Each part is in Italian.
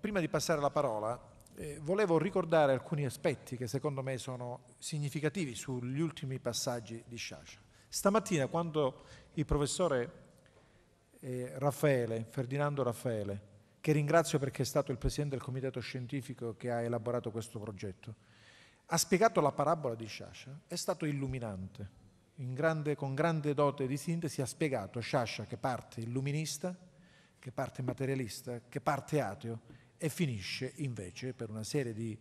prima di passare la parola, eh, volevo ricordare alcuni aspetti che secondo me sono significativi sugli ultimi passaggi di Sciascia. Stamattina quando il professore eh, Raffaele, Ferdinando Raffaele, che ringrazio perché è stato il presidente del comitato scientifico che ha elaborato questo progetto, ha spiegato la parabola di Sciascia, è stato illuminante. Grande, con grande dote di sintesi ha spiegato Sciascia che parte illuminista, che parte materialista, che parte ateo e finisce invece per una serie di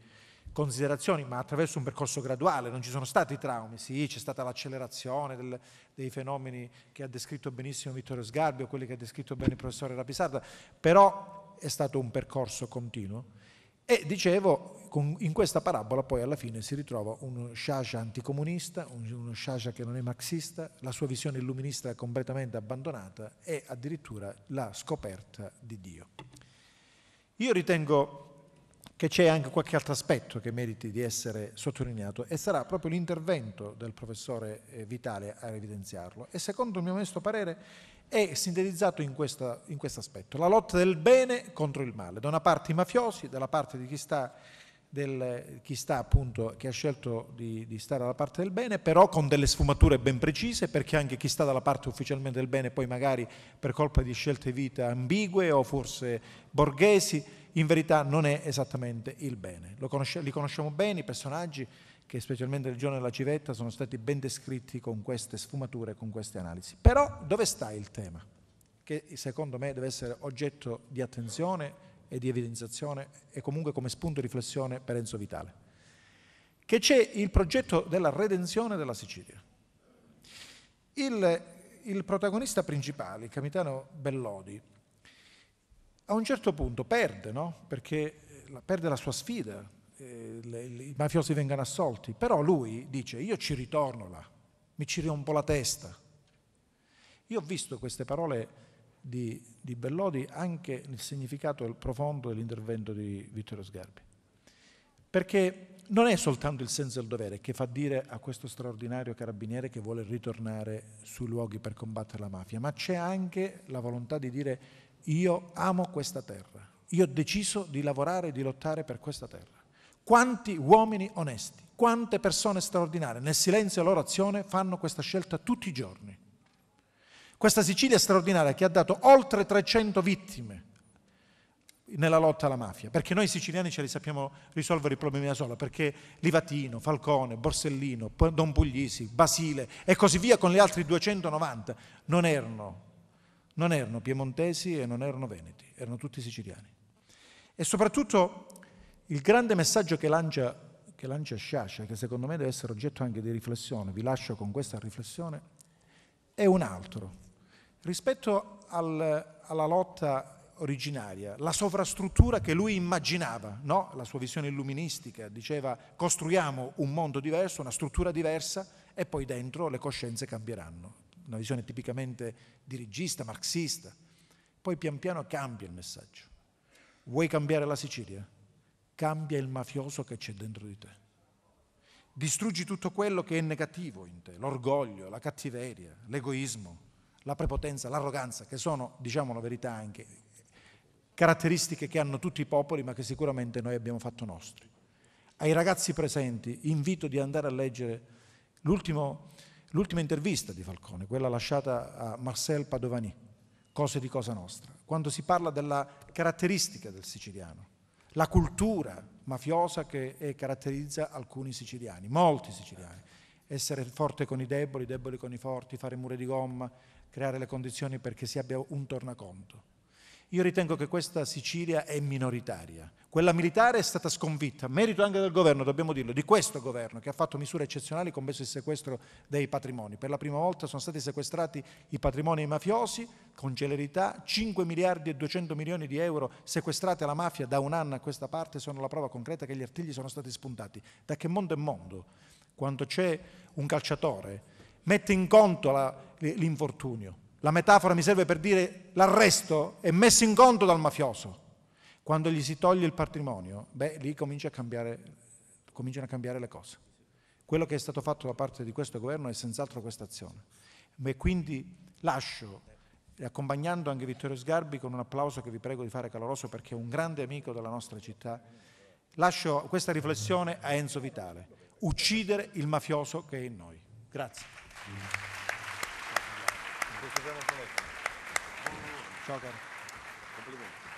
considerazioni, ma attraverso un percorso graduale, non ci sono stati traumi, sì, c'è stata l'accelerazione del, dei fenomeni che ha descritto benissimo Vittorio Sgarbi o quelli che ha descritto bene il professore Rapisarda, però è stato un percorso continuo. E dicevo, con, in questa parabola poi alla fine si ritrova uno Shasha anticomunista, uno Shasha che non è marxista, la sua visione illuminista completamente abbandonata e addirittura la scoperta di Dio. Io ritengo che c'è anche qualche altro aspetto che meriti di essere sottolineato e sarà proprio l'intervento del professore eh, Vitale a evidenziarlo e secondo il mio onesto parere è sintetizzato in, questa, in questo aspetto, la lotta del bene contro il male, da una parte i mafiosi, dalla parte di chi sta del, chi, appunto, chi ha scelto di, di, stare dalla parte del bene, però con delle sfumature ben precise, perché anche chi sta dalla parte ufficialmente del bene poi magari per colpa di scelte vita ambigue o forse borghesi, in verità non è esattamente il bene. Conosce, li conosciamo bene i personaggi che specialmente il giorno della civetta sono stati ben descritti con queste sfumature, con queste analisi. Però dove sta il tema? Che secondo me deve essere oggetto di attenzione e di evidenziazione e comunque come spunto di riflessione per Enzo Vitale, che c'è il progetto della redenzione della Sicilia. Il, il protagonista principale, il capitano Bellodi, a un certo punto perde, no? perché eh, perde la sua sfida, eh, le, i mafiosi vengono assolti, però lui dice io ci ritorno là, mi ci rompo la testa. Io ho visto queste parole di, di Bellodi anche il significato profondo dell'intervento di Vittorio Sgarbi. Perché non è soltanto il senso del dovere che fa dire a questo straordinario carabiniere che vuole ritornare sui luoghi per combattere la mafia, ma c'è anche la volontà di dire io amo questa terra, io ho deciso di lavorare e di lottare per questa terra. Quanti uomini onesti, quante persone straordinarie nel silenzio e azione fanno questa scelta tutti i giorni. Questa Sicilia straordinaria che ha dato oltre 300 vittime nella lotta alla mafia, perché noi siciliani ce li sappiamo risolvere i problemi da solo, perché Livatino, Falcone, Borsellino, Don Puglisi, Basile e così via con gli altri 290 non erano, non erano piemontesi e non erano veneti, erano tutti siciliani. E soprattutto il grande messaggio che lancia, che lancia Sciascia, che secondo me deve essere oggetto anche di riflessione, vi lascio con questa riflessione, è un altro. Rispetto al, alla lotta originaria, la sovrastruttura che lui immaginava, no? la sua visione illuministica, diceva costruiamo un mondo diverso, una struttura diversa e poi dentro le coscienze cambieranno, una visione tipicamente dirigista, marxista. Poi pian piano cambia il messaggio. Vuoi cambiare la Sicilia? Cambia il mafioso che c'è dentro di te. Distruggi tutto quello che è negativo in te, l'orgoglio, la cattiveria, l'egoismo, la prepotenza, l'arroganza, che sono, diciamo la verità anche, caratteristiche che hanno tutti i popoli ma che sicuramente noi abbiamo fatto nostri. Ai ragazzi presenti invito di andare a leggere l'ultima intervista di Falcone, quella lasciata a Marcel Padovani, Cose di Cosa Nostra, quando si parla della caratteristica del siciliano, la cultura mafiosa che caratterizza alcuni siciliani, molti siciliani essere forte con i deboli, deboli con i forti, fare mura di gomma, creare le condizioni perché si abbia un tornaconto. Io ritengo che questa Sicilia è minoritaria. Quella militare è stata sconfitta, merito anche del governo, dobbiamo dirlo, di questo governo che ha fatto misure eccezionali, commesso il sequestro dei patrimoni. Per la prima volta sono stati sequestrati i patrimoni mafiosi con celerità, 5 miliardi e 200 milioni di euro sequestrati alla mafia da un anno a questa parte sono la prova concreta che gli artigli sono stati spuntati. Da che mondo è mondo? Quando c'è un calciatore mette in conto la, l'infortunio. La metafora mi serve per dire l'arresto è messo in conto dal mafioso. Quando gli si toglie il patrimonio, beh, lì comincia a cambiare, cominciano a cambiare le cose. Quello che è stato fatto da parte di questo governo è senz'altro questa azione. E quindi lascio, accompagnando anche Vittorio Sgarbi con un applauso che vi prego di fare caloroso perché è un grande amico della nostra città, lascio questa riflessione a Enzo Vitale. Uccidere il mafioso che è in noi. Grazie. Ciao caro. Complimenti.